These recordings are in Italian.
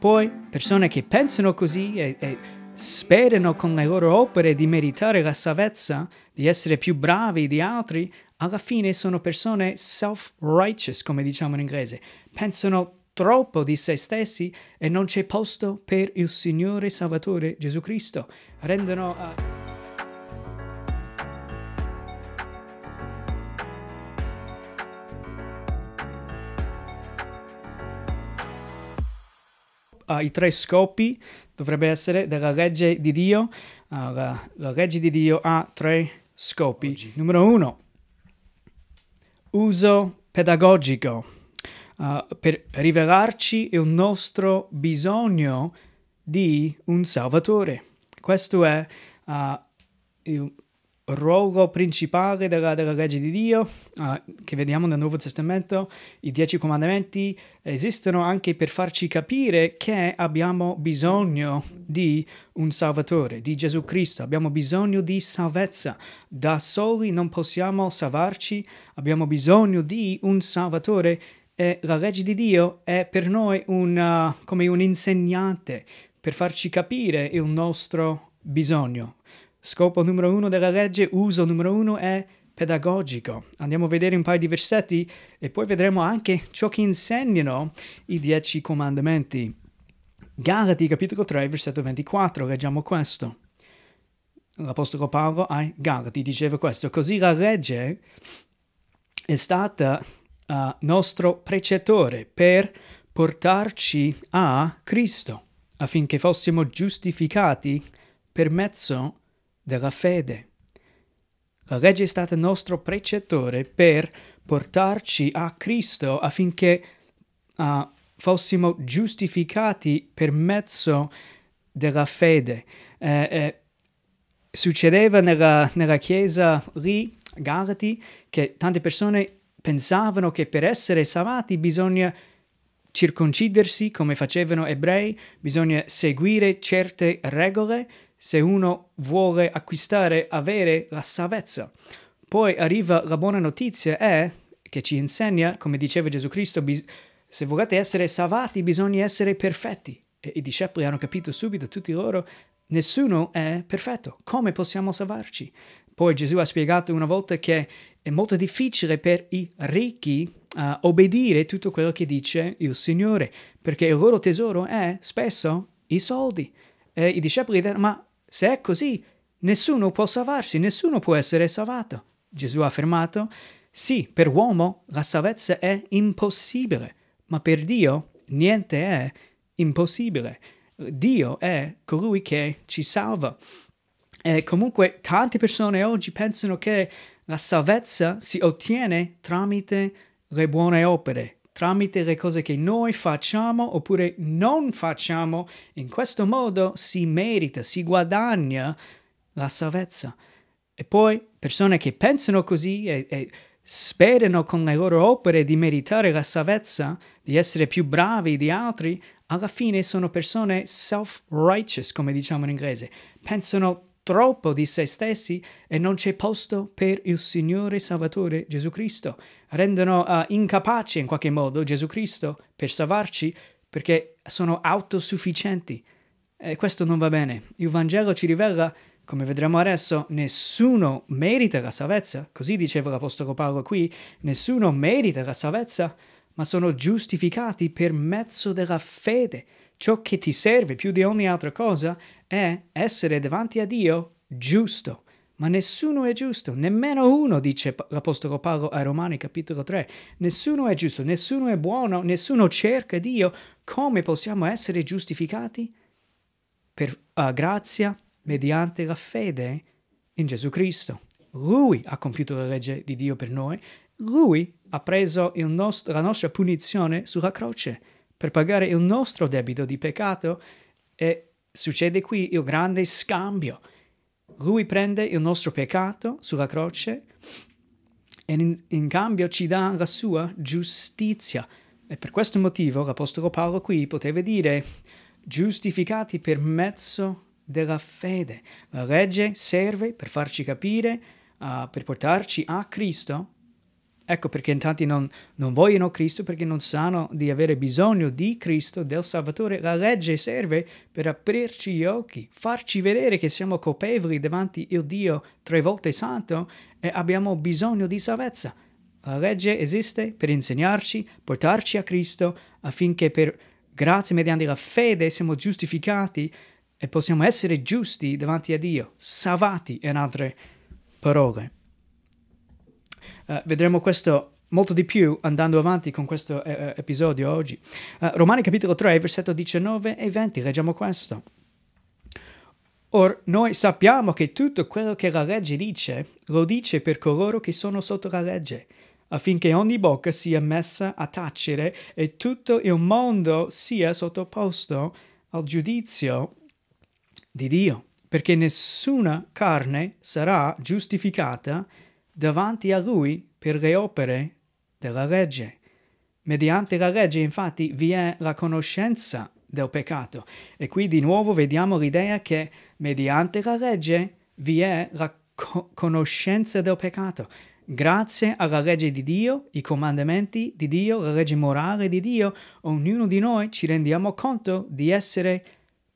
Poi persone che pensano così e, e sperano con le loro opere di meritare la salvezza, di essere più bravi di altri, alla fine sono persone self-righteous, come diciamo in inglese. Pensano troppo di se stessi e non c'è posto per il Signore Salvatore Gesù Cristo. Rendono... Uh... uh, i tre scopi dovrebbe essere della legge di Dio. Uh, la, la, legge di Dio ha tre scopi. Oggi. Numero uno, uso pedagogico uh, per rivelarci il nostro bisogno di un Salvatore. Questo è ah, il ruolo principale della, della legge di Dio, uh, che vediamo nel Nuovo Testamento, i dieci comandamenti esistono anche per farci capire che abbiamo bisogno di un Salvatore, di Gesù Cristo, abbiamo bisogno di salvezza, da soli non possiamo salvarci, abbiamo bisogno di un Salvatore e la legge di Dio è per noi una, ah, come un insegnante per farci capire il nostro bisogno, Scopo numero uno della legge, uso numero uno è pedagogico. Andiamo a vedere un paio di versetti e poi vedremo anche ciò che insegnano i dieci comandamenti. Galati capitolo 3 versetto 24, leggiamo questo. L'Apostolo Paolo ai Galati diceva questo, così la legge è stata uh, nostro precettore per portarci a Cristo, affinché fossimo giustificati per mezzo di della fede. La legge è stata nostro precettore per portarci a Cristo affinché uh, fossimo giustificati per mezzo della fede. Eh, eh, succedeva nella, nella chiesa lì, Galati, che tante persone pensavano che per essere salvati bisogna circoncidersi come facevano ebrei, bisogna seguire certe regole, se uno vuole acquistare, avere la salvezza. Poi arriva la buona notizia è, che ci insegna, come diceva Gesù Cristo, se volete essere salvati bisogna essere perfetti. E i discepoli hanno capito subito, tutti loro, nessuno è perfetto, come possiamo salvarci? Poi Gesù ha spiegato una volta che è molto difficile per i ricchi uh, obbedire tutto quello che dice il Signore, perché il loro tesoro è spesso i soldi. E i discepoli dicono, ma se è così, nessuno può salvarsi, nessuno può essere salvato. Gesù ha affermato, sì, per uomo la salvezza è impossibile, ma per Dio niente è impossibile. Dio è colui che ci salva. E eh, comunque tante persone oggi pensano che la salvezza si ottiene tramite le buone opere, tramite le cose che noi facciamo oppure non facciamo, in questo modo si merita, si guadagna la salvezza. E poi persone che pensano così e, e sperano con le loro opere di meritare la salvezza, di essere più bravi di altri, alla fine sono persone self-righteous, come diciamo in inglese, pensano troppo di se stessi e non c'è posto per il Signore Salvatore Gesù Cristo. Rendono uh, eh, incapace in qualche modo Gesù Cristo per salvarci perché sono autosufficienti. E questo non va bene. Il Vangelo ci rivela, come vedremo adesso, nessuno merita la salvezza. Così diceva l'Apostolo Paolo qui, nessuno merita la salvezza, ma sono giustificati per mezzo della fede Ciò che ti serve più di ogni altra cosa è essere davanti a Dio giusto. Ma nessuno è giusto, nemmeno uno, dice l'Apostolo Paolo ai Romani capitolo 3. Nessuno è giusto, nessuno è buono, nessuno cerca Dio. Come possiamo essere giustificati? Per uh, grazia, mediante la fede in Gesù Cristo. Lui ha compiuto la legge di Dio per noi, lui ha preso nostro, la nostra punizione sulla croce per pagare il nostro debito di peccato e succede qui il grande scambio. Lui prende il nostro peccato sulla croce e in, in cambio ci dà la sua giustizia. E per questo motivo l'Apostolo Paolo qui poteva dire giustificati per mezzo della fede. La legge serve per farci capire, uh, per portarci a Cristo Ecco perché tanti non, non, vogliono Cristo perché non sanno di avere bisogno di Cristo, del Salvatore. La legge serve per aprirci gli occhi, farci vedere che siamo colpevoli davanti il Dio tre volte santo e abbiamo bisogno di salvezza. La legge esiste per insegnarci, portarci a Cristo affinché per grazia mediante la fede siamo giustificati e possiamo essere giusti davanti a Dio, salvati in altre parole. Eh, vedremo questo molto di più andando avanti con questo eh, eh episodio oggi. Uh, Romani capitolo 3, versetto 19 e 20, leggiamo questo. Or noi sappiamo che tutto quello che la legge dice, lo dice per coloro che sono sotto la legge, affinché ogni bocca sia messa a tacere e tutto il mondo sia sottoposto al giudizio di Dio, perché nessuna carne sarà giustificata davanti a lui per le opere della legge. Mediante la legge infatti vi è la conoscenza del peccato e qui di nuovo vediamo l'idea che mediante la legge vi è la co- conoscenza del peccato. Grazie alla legge di Dio, i comandamenti di Dio, la legge morale di Dio, ognuno di noi ci rendiamo conto di essere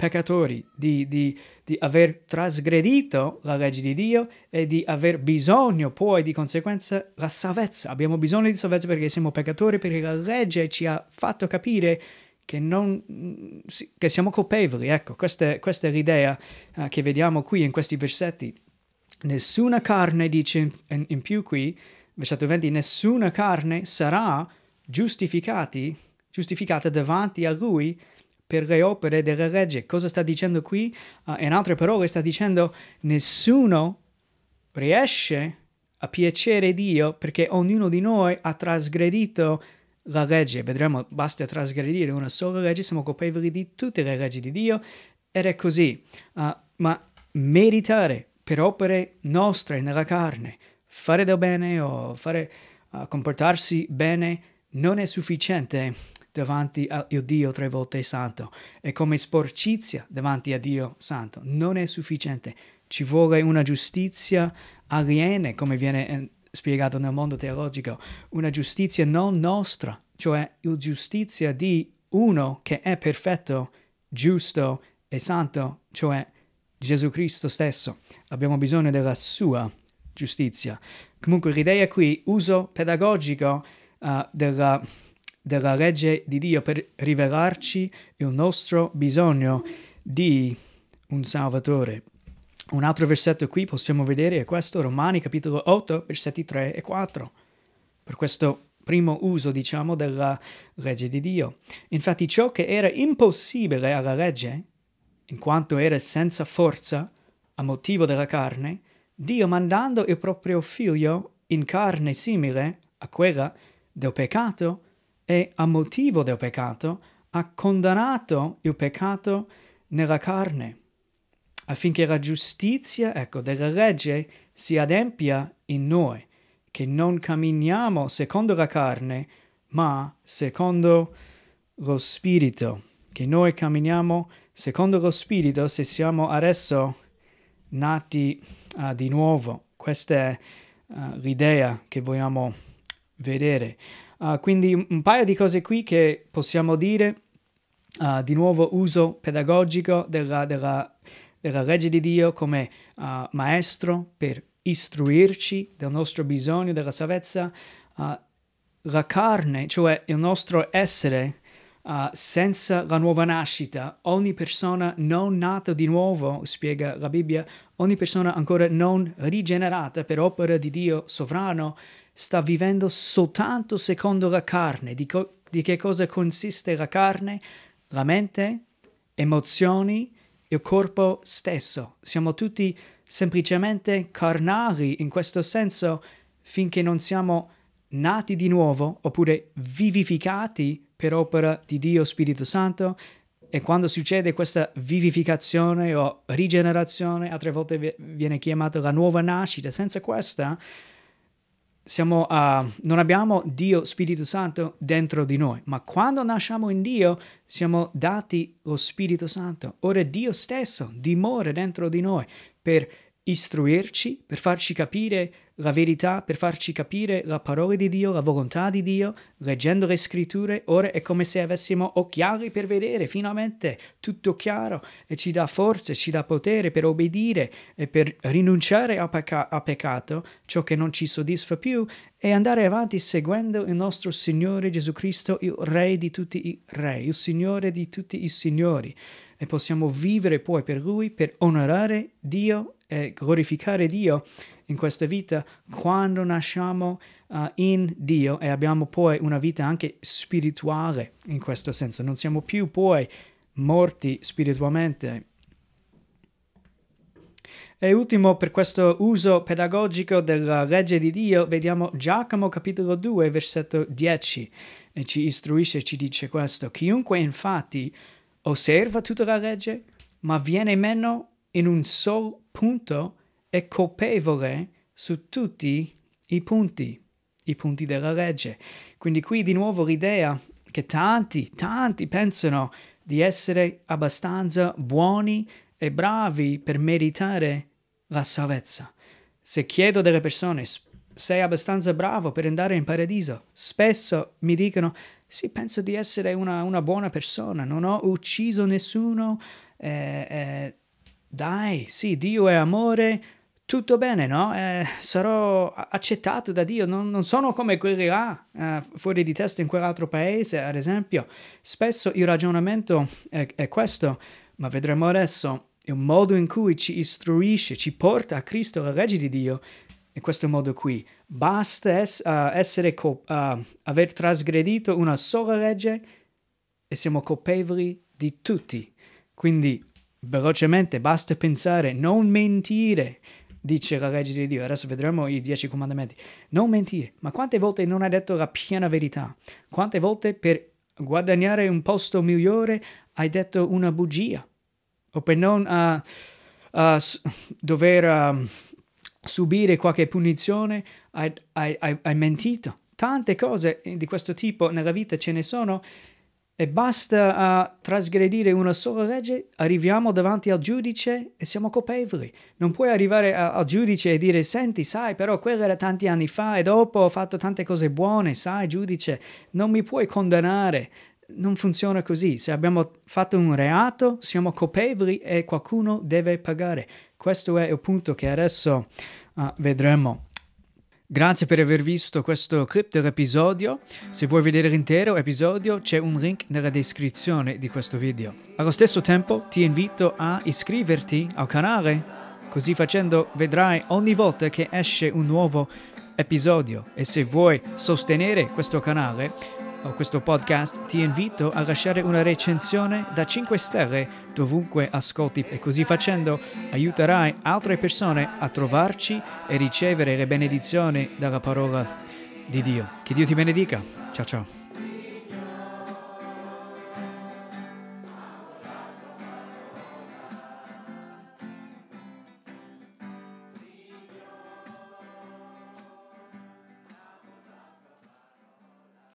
peccatori, di, di, di, aver trasgredito la legge di Dio e di aver bisogno poi di conseguenza la salvezza. Abbiamo bisogno di salvezza perché siamo peccatori, perché la legge ci ha fatto capire che, non, che siamo colpevoli. Ecco, questa, questa è l'idea uh, che vediamo qui in questi versetti. Nessuna carne, dice in, in più qui, versetto 20, nessuna carne sarà giustificati, giustificata davanti a lui per le opere della legge. Cosa sta dicendo qui? Uh, in altre parole sta dicendo nessuno riesce a piacere Dio perché ognuno di noi ha trasgredito la legge. Vedremo, basta trasgredire una sola legge, siamo colpevoli di tutte le leggi di Dio ed è così. Uh, ma meditare per opere nostre nella carne, fare del bene o fare, uh, comportarsi bene non è sufficiente davanti a Dio tre volte santo, e come sporcizia davanti a Dio santo, non è sufficiente. Ci vuole una giustizia aliena, come viene eh, spiegato nel mondo teologico, una giustizia non nostra, cioè la giustizia di uno che è perfetto, giusto e santo, cioè Gesù Cristo stesso. Abbiamo bisogno della sua giustizia. Comunque l'idea qui, uso pedagogico uh, della della legge di Dio per rivelarci il nostro bisogno di un Salvatore. Un altro versetto qui possiamo vedere è questo, Romani capitolo 8, versetti 3 e 4. Per questo primo uso, diciamo, della legge di Dio. Infatti ciò che era impossibile alla legge, in quanto era senza forza, a motivo della carne, Dio mandando il proprio figlio in carne simile a quella del peccato, e a motivo del peccato ha condannato il peccato nella carne, affinché la giustizia ecco, della legge si adempia in noi, che non camminiamo secondo la carne, ma secondo lo Spirito, che noi camminiamo secondo lo Spirito se siamo adesso nati uh, di nuovo. Questa è uh, l'idea che vogliamo vedere. Uh, quindi un paio di cose qui che possiamo dire, uh, di nuovo uso pedagogico della, della, della legge di Dio come uh, maestro per istruirci del nostro bisogno della salvezza. la carne, cioè il nostro essere senza la nuova nascita, ogni persona non nata di nuovo, spiega la Bibbia, ogni persona ancora non rigenerata per opera di Dio sovrano, sta vivendo soltanto secondo la carne. Di, co- di che cosa consiste la carne? La mente, emozioni, il corpo stesso. Siamo tutti semplicemente carnali in questo senso finché non siamo nati di nuovo oppure vivificati per opera di Dio Spirito Santo e quando succede questa vivificazione o rigenerazione, altre volte viene chiamata la nuova nascita, senza questa siamo, uh, non abbiamo Dio Spirito Santo dentro di noi, ma quando nasciamo in Dio siamo dati lo Spirito Santo. Ora Dio stesso dimora dentro di noi per istruirci, per farci capire la verità, per farci capire la parola di Dio, la volontà di Dio, leggendo le scritture, ora è come se avessimo occhiali per vedere, finalmente tutto chiaro, e ci dà forza, ci dà potere per obbedire e per rinunciare a, pecca a peccato, ciò che non ci soddisfa più, e andare avanti seguendo il nostro Signore Gesù Cristo, il Re di tutti i Re, il Signore di tutti i Signori, e possiamo vivere poi per Lui, per onorare Dio eh, glorificare Dio in questa vita quando nasciamo uh, in Dio e abbiamo poi una vita anche spirituale in questo senso. Non siamo più poi morti spiritualmente. E ultimo, per questo uso pedagogico della legge di Dio, vediamo Giacomo capitolo 2, versetto 10, e ci istruisce e ci dice questo. Chiunque infatti osserva tutta la legge, ma viene meno in un sol punto è colpevole su tutti i punti, i punti della legge. Quindi qui di nuovo l'idea che tanti, tanti pensano di essere abbastanza buoni e bravi per meritare la salvezza. Se chiedo delle persone, sei abbastanza bravo per andare in paradiso, spesso mi dicono, sì, penso di essere una, una buona persona, non ho ucciso nessuno, eh, eh, dai, sì, Dio è amore. Tutto bene, no? Eh, sarò accettato da Dio, non, non sono come quelli là, eh, fuori di testa in quell'altro paese, ad esempio. Spesso il ragionamento è, è questo, ma vedremo adesso il modo in cui ci istruisce, ci porta a Cristo la legge di Dio. In questo modo qui, basta es, uh, essere co- uh, aver trasgredito una sola legge e siamo colpevoli di tutti. Quindi Velocemente, basta pensare, non mentire, dice la legge di Dio. Adesso vedremo i dieci comandamenti. Non mentire, ma quante volte non hai detto la piena verità? Quante volte per guadagnare un posto migliore hai detto una bugia? O per non uh, uh, dover uh, subire qualche punizione hai, hai, hai, hai mentito? Tante cose di questo tipo nella vita ce ne sono e basta a trasgredire una sola legge, arriviamo davanti al giudice e siamo colpevoli. Non puoi arrivare a, al giudice e dire, senti, sai, però quello era tanti anni fa e dopo ho fatto tante cose buone, sai, giudice, non mi puoi condannare. Non funziona così. Se abbiamo fatto un reato, siamo colpevoli e qualcuno deve pagare. Questo è il punto che adesso uh, vedremo. Grazie per aver visto questo clip dell'episodio. Se vuoi vedere l'intero episodio c'è un link nella descrizione di questo video. Allo stesso tempo ti invito a iscriverti al canale. Così facendo vedrai ogni volta che esce un nuovo episodio e se vuoi sostenere questo canale a questo podcast, ti invito a lasciare una recensione da 5 stelle dovunque ascolti e così facendo aiuterai altre persone a trovarci e ricevere le benedizioni dalla parola di Dio. Che Dio ti benedica. Ciao ciao.